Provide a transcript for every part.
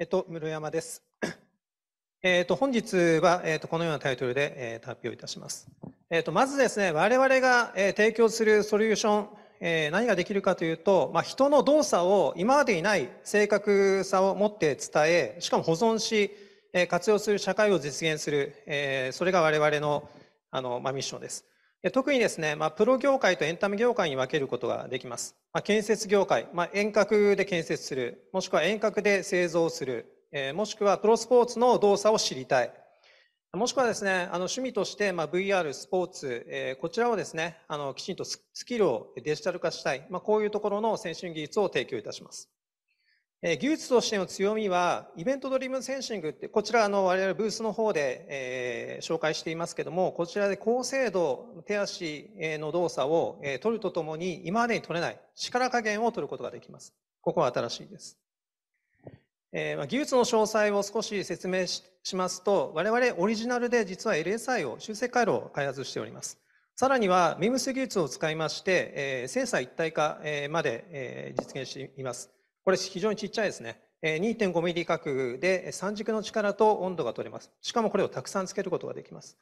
えっと、室山です。えっと、本日は、えっと、このようなタイトルで、えー、発表いたします。えっと、まずですね、我々が、えー、提供するソリューション、えー、何ができるかというと、まあ、人の動作を今までにない正確さを持って伝え、しかも保存し、えー、活用する社会を実現する、えー、それが我々の、あの、まあ、ミッションです。特にですね、まあ、プロ業界とエンタメ業界に分けることができます。まあ、建設業界、まあ、遠隔で建設する、もしくは遠隔で製造する、えー、もしくはプロスポーツの動作を知りたい。もしくはですね、あの趣味として、まあ、VR、スポーツ、えー、こちらをですね、あのきちんとスキルをデジタル化したい、まあ、こういうところの先進技術を提供いたします。え技術としての強みは、イベントドリブンセンシングって、こちらの我々ブースの方で、えー、紹介していますけども、こちらで高精度、手足の動作を、えー、取るとともに、今までに取れない力加減を取ることができます。ここは新しいです。えー、まあ、技術の詳細を少し説明しますと、我々オリジナルで実は LSI を、修正回路を開発しております。さらには m i m s 技術を使いまして、えー、精査一体化まで、えー、実現しています。これ非常にちっちゃいですね。2.5ミリ角で三軸の力と温度が取れます。しかもこれをたくさんつけることができます。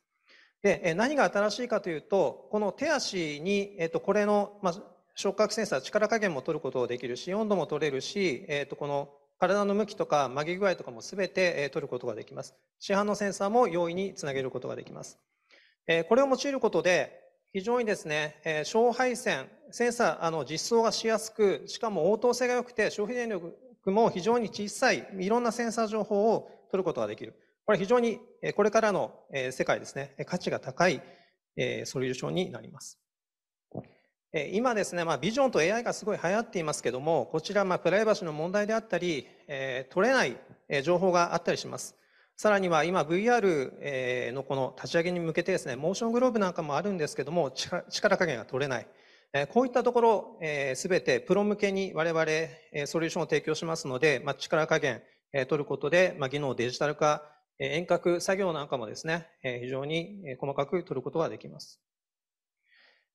で、何が新しいかというと、この手足に、えっと、これの、まあ、触覚センサー、力加減も取ることができるし、温度も取れるし、えっと、この体の向きとか曲げ具合とかも全て取ることができます。市販のセンサーも容易につなげることができます。これを用いることで、非常にですね、勝敗線センサー、あの、実装がしやすく、しかも応答性が良くて、消費電力も非常に小さい、いろんなセンサー情報を取ることができる。これ非常に、これからの世界ですね、価値が高いソリューションになります。今ですね、まあ、ビジョンと AI がすごい流行っていますけども、こちら、まあ、プライバシーの問題であったり、え取れない情報があったりします。さらには今 VR のこの立ち上げに向けてですね、モーショングローブなんかもあるんですけども、力加減が取れない。こういったところ、すべてプロ向けに我々、ソリューションを提供しますので、まあ、力加減、取ることで、まあ、技能デジタル化、遠隔作業なんかもですね、非常に細かく取ることができます。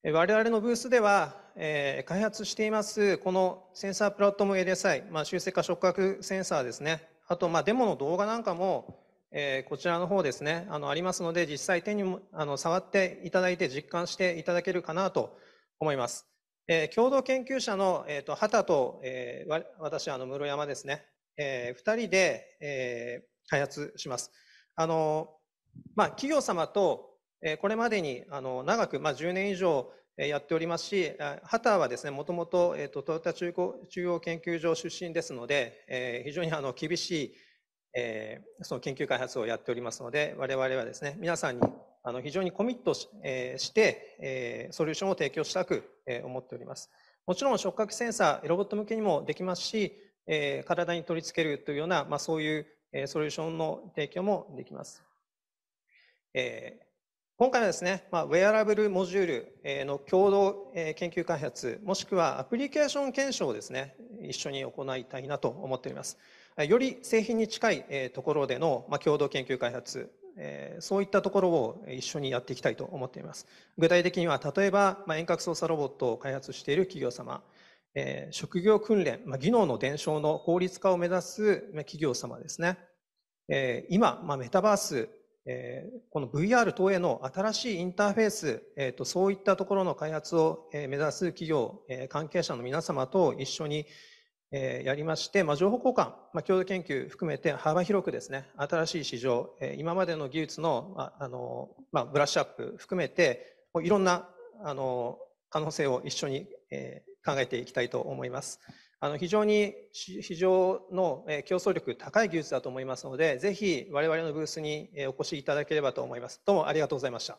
我々のブースでは、開発しています、このセンサープラットフォーム LSI、まあ、化触覚センサーですね、あと、まあ、デモの動画なんかも、えこちらの方ですね、あの、ありますので、実際手にも、あの、触っていただいて、実感していただけるかなと思います。えー、共同研究者の、えーと、と畑と、えー、私あの室山ですね、えー、2人で、えー、開発します。あのまあ、企業様と、えー、これまでにあの長く、まあ、10年以上やっておりますし、畑はですね、もともと、えーと、とトヨタ中中央研究所出身ですので、えー、非常にあの厳しい、えー、その研究開発をやっておりますので、我々はですね、皆さんにあの非常にコミットし,、えして、えソリューションを提供したく、え思っております。もちろん触覚センサー、ロボット向けにもできますし、え体に取り付けるというような、まあ、そういう、えソリューションの提供もできます。え今回はですね、まあ、ウェアラブルモジュールの共同研究開発、もしくはアプリケーション検証をですね、一緒に行いたいなと思っております。より製品に近いところでの共同研究開発えそういったところを一緒にやっていきたいと思っています。具体的には、例えば、まあ、遠隔操作ロボットを開発している企業様、え職業訓練、まあ、技能の伝承の効率化を目指す、まあ、企業様ですね。え今、まあ、メタバース、えこの VR 等への新しいインターフェース、えと、そういったところの開発を目指す企業、え関係者の皆様と一緒に、えやりまして、ま情報交換、ま共同研究含めて幅広くですね、新しい市場、え今までの技術の、まあ、の、まあ、ブラッシュアップ含めて、もういろんな、あの、可能性を一緒に、え考えていきたいと思います。あの非常に市場の競争力高い技術だと思いますので、ぜひ我々のブースにお越しいただければと思います。どうもありがとうございました。